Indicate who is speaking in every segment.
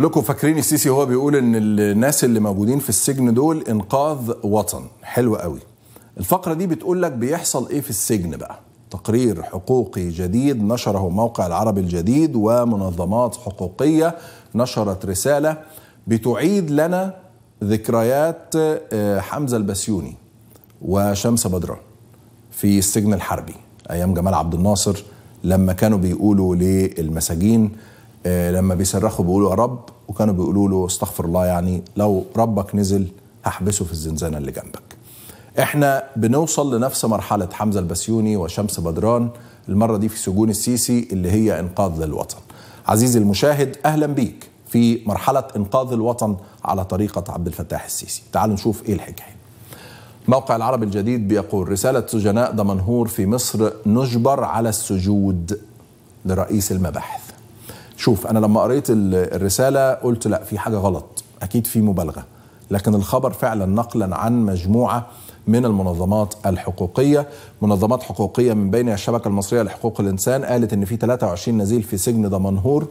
Speaker 1: كلكم فاكرين السيسي هو بيقول ان الناس اللي موجودين في السجن دول انقاذ وطن حلو قوي الفقره دي بتقول لك بيحصل ايه في السجن بقى تقرير حقوقي جديد نشره موقع العربي الجديد ومنظمات حقوقيه نشرت رساله بتعيد لنا ذكريات آه، حمزه البسيوني وشمس بدران في السجن الحربي ايام جمال عبد الناصر لما كانوا بيقولوا للمساجين آه، لما بيصرخوا بيقولوا يا رب وكانوا بيقولوا له استغفر الله يعني لو ربك نزل هحبسه في الزنزانه اللي جنبك. احنا بنوصل لنفس مرحله حمزه البسيوني وشمس بدران المره دي في سجون السيسي اللي هي انقاذ للوطن. عزيزي المشاهد اهلا بيك في مرحله انقاذ الوطن على طريقه عبد الفتاح السيسي. تعالوا نشوف ايه الحكايه. موقع العرب الجديد بيقول رساله سجناء دمنهور في مصر نجبر على السجود لرئيس المباحث. شوف انا لما قريت الرساله قلت لا في حاجه غلط اكيد في مبالغه لكن الخبر فعلا نقلا عن مجموعه من المنظمات الحقوقية منظمات حقوقية من بين الشبكة المصرية لحقوق الإنسان قالت أن في 23 نزيل في سجن دمنهور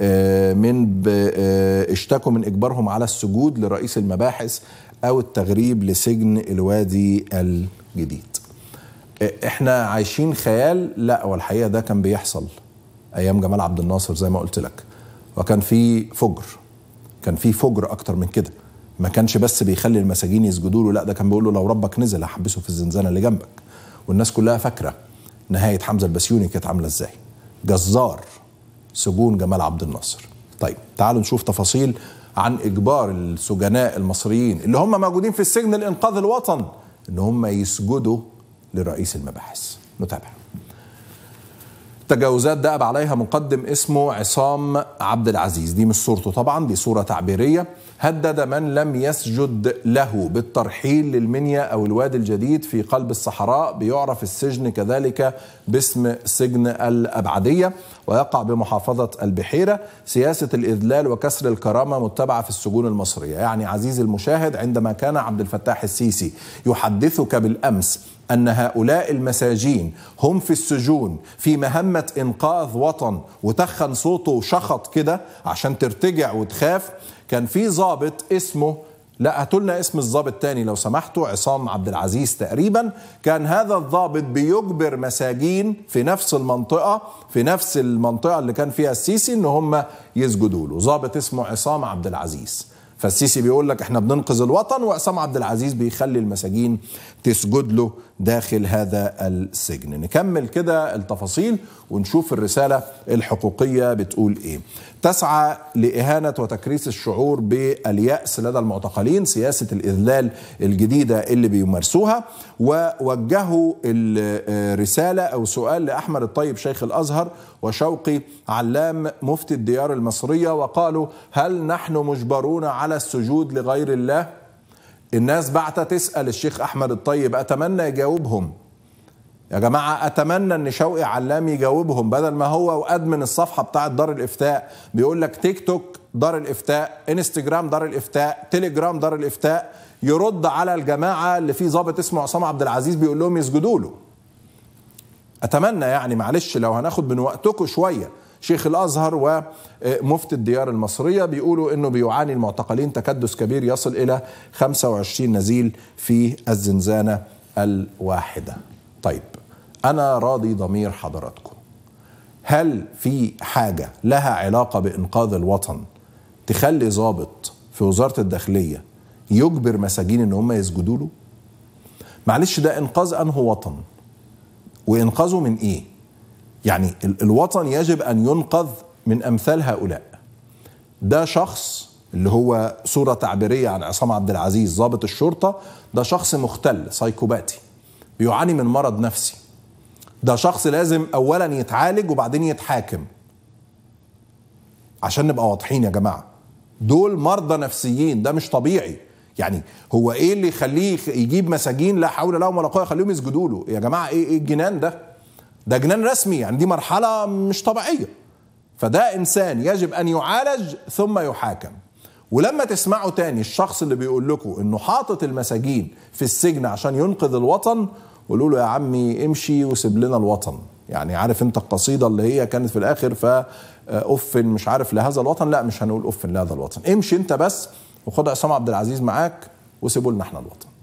Speaker 1: آه، من آه، اشتكوا من إجبارهم على السجود لرئيس المباحث أو التغريب لسجن الوادي الجديد آه، احنا عايشين خيال لا والحقيقة ده كان بيحصل ايام جمال عبد الناصر زي ما قلت لك وكان في فجر كان في فجر اكتر من كده ما كانش بس بيخلي المساجين يسجدوا له لا ده كان بيقول له لو ربك نزل هحبسه في الزنزانه اللي جنبك والناس كلها فاكره نهايه حمزه البسيوني كانت عامله ازاي جزار سجون جمال عبد الناصر طيب تعالوا نشوف تفاصيل عن اجبار السجناء المصريين اللي هم موجودين في السجن لانقاذ الوطن ان هم يسجدوا لرئيس المباحث نتابع التجاوزات دأب عليها مقدم اسمه عصام عبد العزيز دي مش صورته طبعا دي صورة تعبيرية هدد من لم يسجد له بالترحيل للمنيا أو الوادي الجديد في قلب الصحراء بيعرف السجن كذلك باسم سجن الأبعدية ويقع بمحافظة البحيرة سياسة الإذلال وكسر الكرامة متبعة في السجون المصرية يعني عزيزي المشاهد عندما كان عبد الفتاح السيسي يحدثك بالأمس ان هؤلاء المساجين هم في السجون في مهمه انقاذ وطن وتخن صوته وشخط كده عشان ترتجع وتخاف كان في ظابط اسمه لا هاتوا لنا اسم الظابط تاني لو سمحتوا عصام عبد العزيز تقريبا كان هذا الظابط بيجبر مساجين في نفس المنطقه في نفس المنطقه اللي كان فيها السيسي ان هم يسجدوا له ظابط اسمه عصام عبد العزيز فالسيسي بيقول لك احنا بننقذ الوطن وعصام عبد العزيز بيخلي المساجين تسجد له داخل هذا السجن نكمل كده التفاصيل ونشوف الرساله الحقوقيه بتقول ايه تسعى لاهانه وتكريس الشعور بالياس لدى المعتقلين سياسه الاذلال الجديده اللي بيمارسوها ووجهوا الرساله او سؤال لاحمد الطيب شيخ الازهر وشوقي علام مفتي الديار المصريه وقالوا هل نحن مجبرون على السجود لغير الله الناس بعت تسأل الشيخ أحمد الطيب أتمنى يجاوبهم يا جماعة أتمنى أن شوقي علام يجاوبهم بدل ما هو وأدمن الصفحة بتاعة دار الإفتاء بيقول لك تيك توك دار الإفتاء انستجرام دار الإفتاء تليجرام دار الإفتاء يرد على الجماعة اللي فيه ظابط اسمه عصام عبد العزيز بيقول لهم يسجدوا له أتمنى يعني معلش لو هناخد من وقتكم شوية شيخ الازهر ومفتي الديار المصريه بيقولوا انه بيعاني المعتقلين تكدس كبير يصل الى 25 نزيل في الزنزانه الواحده. طيب انا راضي ضمير حضراتكم. هل في حاجه لها علاقه بانقاذ الوطن تخلي ظابط في وزاره الداخليه يجبر مساجين ان هم يسجدوا له؟ معلش ده انقاذ انه وطن وانقاذه من ايه؟ يعني الوطن يجب أن ينقذ من أمثال هؤلاء ده شخص اللي هو صورة تعبيرية عن عصام عبد العزيز ضابط الشرطة ده شخص مختل سايكوباتي بيعاني من مرض نفسي ده شخص لازم أولا يتعالج وبعدين يتحاكم عشان نبقى واضحين يا جماعة دول مرضى نفسيين ده مش طبيعي يعني هو ايه اللي يخليه يجيب مساجين لا حول لهم ولا قوه يخليهم يسجدوا له يا جماعه ايه ايه الجنان ده ده جنان رسمي يعني دي مرحله مش طبيعيه فده انسان يجب ان يعالج ثم يحاكم ولما تسمعوا تاني الشخص اللي بيقول لكم انه حاطط المساجين في السجن عشان ينقذ الوطن قولوا له يا عمي امشي وسيب لنا الوطن يعني عارف انت القصيده اللي هي كانت في الاخر ف افن آه، مش عارف لهذا الوطن لا مش هنقول افن لهذا الوطن امشي انت بس وخد عصام عبد العزيز معاك وسيبوا لنا احنا الوطن